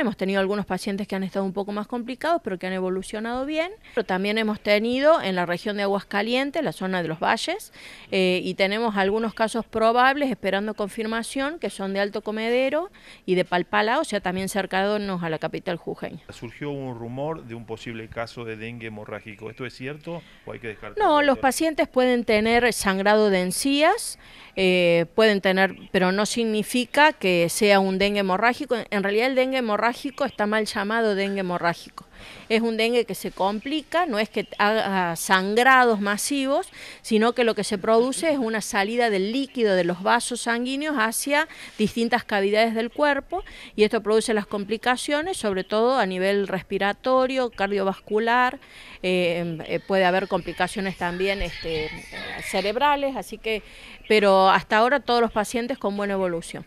Hemos tenido algunos pacientes que han estado un poco más complicados, pero que han evolucionado bien. Pero también hemos tenido en la región de Aguascalientes, la zona de los valles, eh, y tenemos algunos casos probables esperando confirmación, que son de Alto Comedero y de palpala, o sea, también cercanos a la capital jujeña. Surgió un rumor de un posible caso de dengue hemorrágico. ¿Esto es cierto o hay que descartarlo? No, los pacientes pueden tener sangrado de encías. Eh, pueden tener, pero no significa que sea un dengue hemorrágico. En realidad el dengue hemorrágico está mal llamado dengue hemorrágico. Es un dengue que se complica, no es que haga sangrados masivos, sino que lo que se produce es una salida del líquido de los vasos sanguíneos hacia distintas cavidades del cuerpo y esto produce las complicaciones, sobre todo a nivel respiratorio, cardiovascular, eh, eh, puede haber complicaciones también este, cerebrales, así que, pero hasta ahora todos los pacientes con buena evolución.